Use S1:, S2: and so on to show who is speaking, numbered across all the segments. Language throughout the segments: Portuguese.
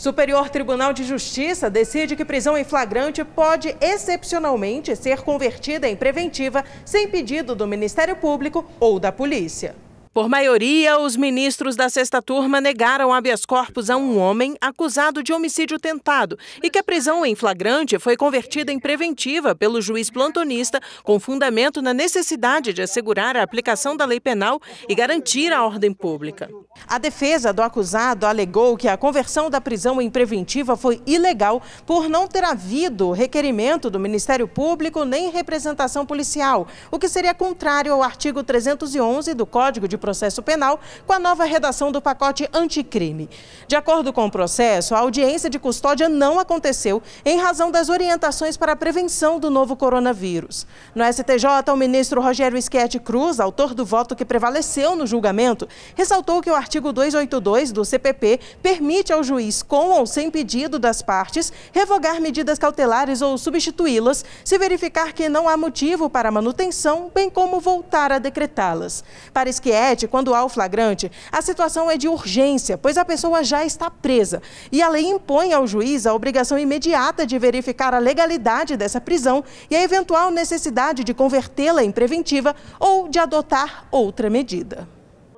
S1: Superior Tribunal de Justiça decide que prisão em flagrante pode excepcionalmente ser convertida em preventiva sem pedido do Ministério Público ou da Polícia. Por maioria, os ministros da sexta turma negaram habeas corpus a um homem acusado de homicídio tentado e que a prisão em flagrante foi convertida em preventiva pelo juiz plantonista, com fundamento na necessidade de assegurar a aplicação da lei penal e garantir a ordem pública. A defesa do acusado alegou que a conversão da prisão em preventiva foi ilegal por não ter havido requerimento do Ministério Público nem representação policial, o que seria contrário ao artigo 311 do Código de Proteção Processo Penal com a nova redação do pacote anticrime. De acordo com o processo, a audiência de custódia não aconteceu em razão das orientações para a prevenção do novo coronavírus. No STJ, o ministro Rogério Schietti Cruz, autor do voto que prevaleceu no julgamento, ressaltou que o artigo 282 do CPP permite ao juiz, com ou sem pedido das partes, revogar medidas cautelares ou substituí-las se verificar que não há motivo para manutenção, bem como voltar a decretá-las. Para Schietti, 7, quando há o flagrante, a situação é de urgência, pois a pessoa já está presa. E a lei impõe ao juiz a obrigação imediata de verificar a legalidade dessa prisão e a eventual necessidade de convertê-la em preventiva ou de adotar outra medida.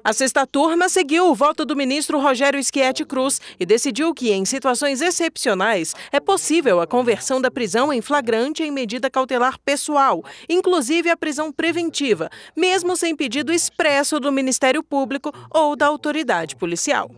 S1: A sexta turma seguiu o voto do ministro Rogério Schietti Cruz e decidiu que, em situações excepcionais, é possível a conversão da prisão em flagrante em medida cautelar pessoal, inclusive a prisão preventiva, mesmo sem pedido expresso do Ministério Público ou da autoridade policial.